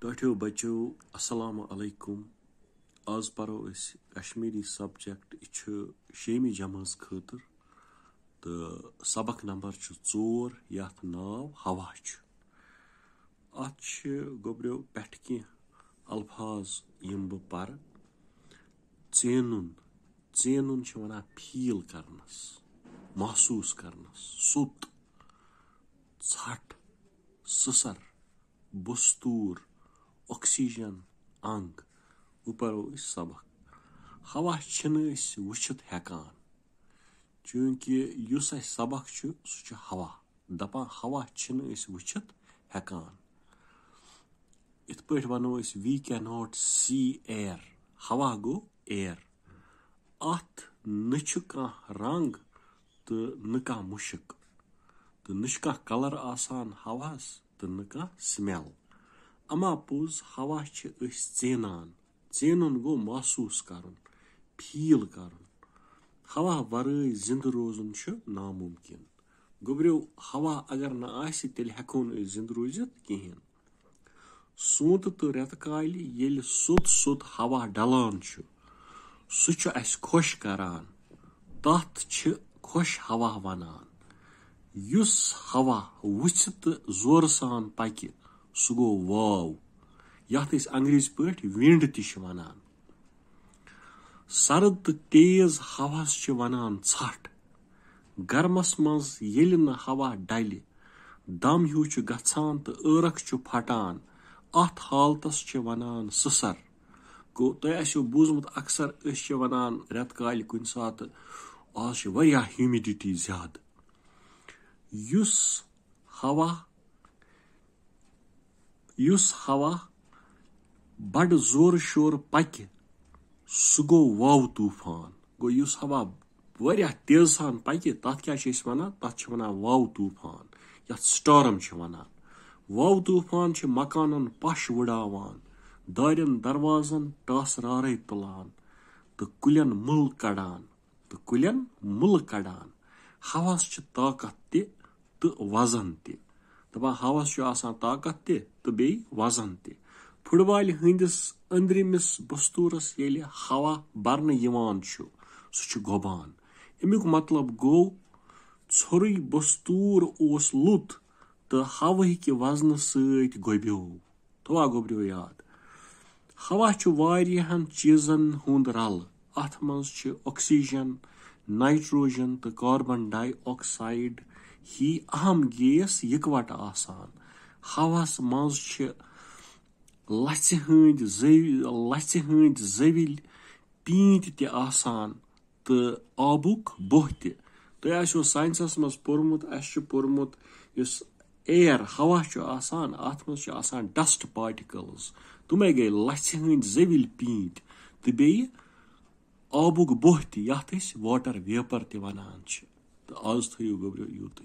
ٹٲٹھیو بچو السلام علیکم آز پرو أسۍ کشمیری سبجَکٹ یہِ چھُ شیٚمہِ جمٲژ خٲطرٕ تہٕ سبق نمبر چھُ ژور یتھ ناو ہوا چھُ اتھ چھِ گوٚبریو پٮ۪ٹھٕ کینٛہہ الفاظ یِم بہٕ پَرٕ ژینُن ژینُن چھِ وَنان فیٖل کرنس محسوٗس کرنس سوٚت ژھٹھ سٕسر بستوٗر آکسیجن انگ وۄنۍ پَرو أسۍ سبق ہوا چھِنہٕ أسۍ وٕچھِتھ ہٮ۪کان چوٗنٛکہِ یُس اَسہِ سبق چھُ سُہ چھُ ہوا دَپان ہوا چھِنہٕ أسۍ وٕچھِتھ ہٮ۪کان یِتھ پٲٹھۍ وَنو أسۍ وی کین ناٹ سی ایر ہوا گوٚو ایر اَتھ نہ چھُ کانٛہہ رنٛگ تہٕ نہٕ کانٛہہ مُشک تہٕ نہ چھُ کانٛہہ کَلَر آسان ہواہَس تہٕ نہٕ کانٛہہ سٕمٮ۪ل اما پوز ہوا چھِ أسۍ ژینان ژینُن گوٚو محسوٗس کَرُن فیٖل کَرُن ہوا وَرٲے زِنٛدٕ روزُن چھُ نامُمکِن گوٚبریو ہوا اگر نہٕ آسہِ تیٚلہِ ہٮ۪کو نہٕ أسۍ زِنٛدٕ روٗزِتھ کِہیٖنۍ سونٛتہٕ تہٕ رٮ۪تہٕ کالہِ ییٚلہِ سوٚت سوٚت ہوا ڈَلان چھُ سُہ چھُ اَسہِ خۄش کَران ہوا ہوا سان سُہ گوٚو واو یَتھ أسۍ گو پٲٹھۍ وِنٛڈ تہِ چھِ وَنان سرد تہٕ تیز چھِ وَنان ژھٹھ گرمَس منٛز ہوہس کے وان ٹھ گرمس مزہ نوا ڈل دم ہوں گرق پھٹان آسیو بوٗزمُت اَکثر أسۍ چھِ وَنان رٮ۪تہٕ کالہِ کُنہِ ساتہٕ آز چھِ واریاہ ہیوٗمِڈِٹی زیادٕ یُس ہوا یُس ہوا بَڑٕ زورٕ شورٕ پَکہِ سُہ گوٚو واو طوٗفان گوٚو یُس ہوا واریاہ تیز سان پَکہِ تَتھ کیٛاہ چھِ أسۍ وَنان تَتھ چھِ وَنان واو طوٗفان یَتھ سٹارم چھِ وَنان واو طوٗفان چھِ مکانن پَش وٕڑاوان دارٮ۪ن دروازن ٹاسہٕ رارَے تُلان تہٕ کُلٮ۪ن مُل کَڑان تہٕ کُلٮ۪ن مُلہٕ کَڑان ہَوہَس چھِ طاقت تہِ تہٕ وَزَن تہِ چھُ آسان طاقت تہِ تہٕ بیٚیہِ تہِ فُٹ بالہِ ہٕنٛدِس أنٛدرِمِس بستورس ییٚلہِ ہوا یِوان چھُ سُہ چھُ گۄبان اَمیُک مطلب گوٚو ژھوٚرُے بستوٗر اوس لوٚت تہٕ ہوہٕکہِ تو سۭتۍ گۄبیو ست گا یاد ہوا چھُ ہُنٛد رَلہٕ اَتھ چیزن رل اتسن نیٹروجن تو کاربن آکسایڈ ہی اہم گیس آسان آسان ہواہَس منٛز چھِ ہٕنٛدۍ ہٕنٛدۍ زٔوِلۍ پیٖنٛتۍ تہِ تہٕ آبُک ہوس تہِ تۄہہِ آسیو ساینسَس منٛز پوٚرمُت اَسہِ چھُ پوٚرمُت یُس پوس ہوا چھُ آسان آسان اَتھ منٛز ڈَسٹ ات تِمَے گٔے ڈسٹ ہٕنٛدۍ زٔوِلۍ پیٖنٛتۍ تہٕ بیٚیہِ آبُک پینت تہِ یَتھ أسۍ واٹَر ویپَر تہِ وَنان چھِ تہٕ آز تھٲیِو گو یت